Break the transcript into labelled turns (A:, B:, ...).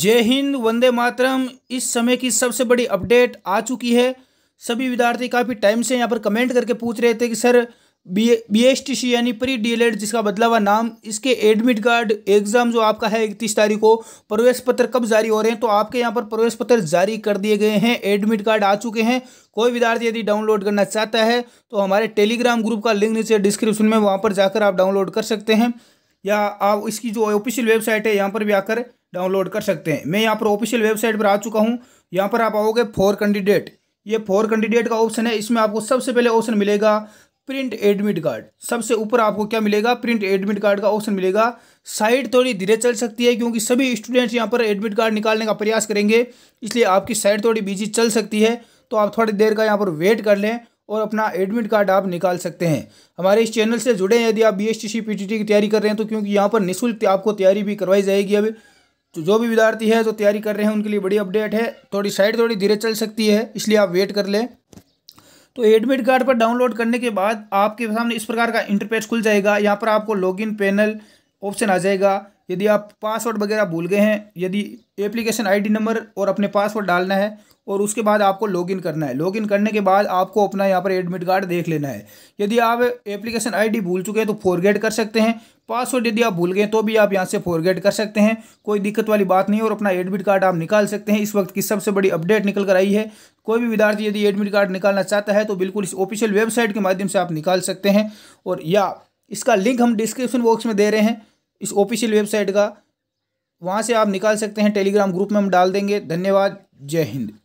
A: जय हिंद वंदे मातरम इस समय की सबसे बड़ी अपडेट आ चुकी है सभी विद्यार्थी काफ़ी टाइम से यहाँ पर कमेंट करके पूछ रहे थे कि sir B B S T C यानी प्री डी एल एड जिसका बदला हुआ नाम इसके एडमिट कार्ड एग्ज़ाम जो आपका है इकतीस तारीख को प्रवेश पत्र कब जारी हो रहे हैं तो आपके यहाँ पर प्रवेश पत्र जारी कर दिए गए हैं एडमिट कार्ड आ चुके हैं कोई विद्यार्थी यदि डाउनलोड करना चाहता है तो हमारे टेलीग्राम ग्रुप का लिंक नीचे डिस्क्रिप्शन में वहाँ पर जाकर आप डाउनलोड कर सकते हैं या आप इसकी जो ऑफिशियल वेबसाइट है यहाँ पर भी आकर डाउनलोड कर सकते हैं मैं यहाँ पर ऑफिशियल वेबसाइट पर आ चुका हूँ यहाँ पर आप आओगे फोर कैंडिडेट ये फोर कैंडिडेट का ऑप्शन है इसमें आपको सबसे पहले ऑप्शन मिलेगा प्रिंट एडमिट कार्ड सबसे ऊपर आपको क्या मिलेगा प्रिंट एडमिट कार्ड का ऑप्शन मिलेगा साइट थोड़ी धीरे चल सकती है क्योंकि सभी स्टूडेंट्स यहाँ पर एडमिट कार्ड निकालने का प्रयास करेंगे इसलिए आपकी साइट थोड़ी बिजी चल सकती है तो आप थोड़ी देर का यहाँ पर वेट कर लें और अपना एडमिट कार्ड आप निकाल सकते हैं हमारे इस चैनल से जुड़े हैं यदि आप बी एस की तैयारी कर रहे हैं तो क्योंकि यहाँ पर निःशुल्क आपको तैयारी भी करवाई जाएगी अब तो जो भी विद्यार्थी है जो तैयारी कर रहे हैं उनके लिए बड़ी अपडेट है थोड़ी साइड थोड़ी धीरे चल सकती है इसलिए आप वेट कर लें तो एडमिट कार्ड पर डाउनलोड करने के बाद आपके सामने इस प्रकार का इंटरपेज खुल जाएगा यहाँ पर आपको लॉगिन पैनल ऑप्शन आ जाएगा यदि आप पासवर्ड वगैरह भूल गए हैं यदि एप्लीकेशन आईडी नंबर और अपने पासवर्ड डालना है और उसके बाद आपको लॉगिन करना है लॉगिन करने के बाद आपको अपना यहाँ पर एडमिट कार्ड देख लेना है यदि आप एप्लीकेशन आईडी भूल चुके हैं तो फॉरगेट कर सकते हैं पासवर्ड यदि आप भूल गए तो भी आप यहाँ से फॉरगेट कर सकते हैं कोई दिक्कत वाली बात नहीं और अपना एडमिट कार्ड आप निकाल सकते हैं इस वक्त की सबसे बड़ी अपडेट निकल कर आई है कोई भी विद्यार्थी यदि एडमिट कार्ड निकालना चाहता है तो बिल्कुल इस ऑफिशियल वेबसाइट के माध्यम से आप निकाल सकते हैं और या इसका लिंक हम डिस्क्रिप्शन बॉक्स में दे रहे हैं इस ऑफिशियल वेबसाइट का वहाँ से आप निकाल सकते हैं टेलीग्राम ग्रुप में हम डाल देंगे धन्यवाद जय हिंद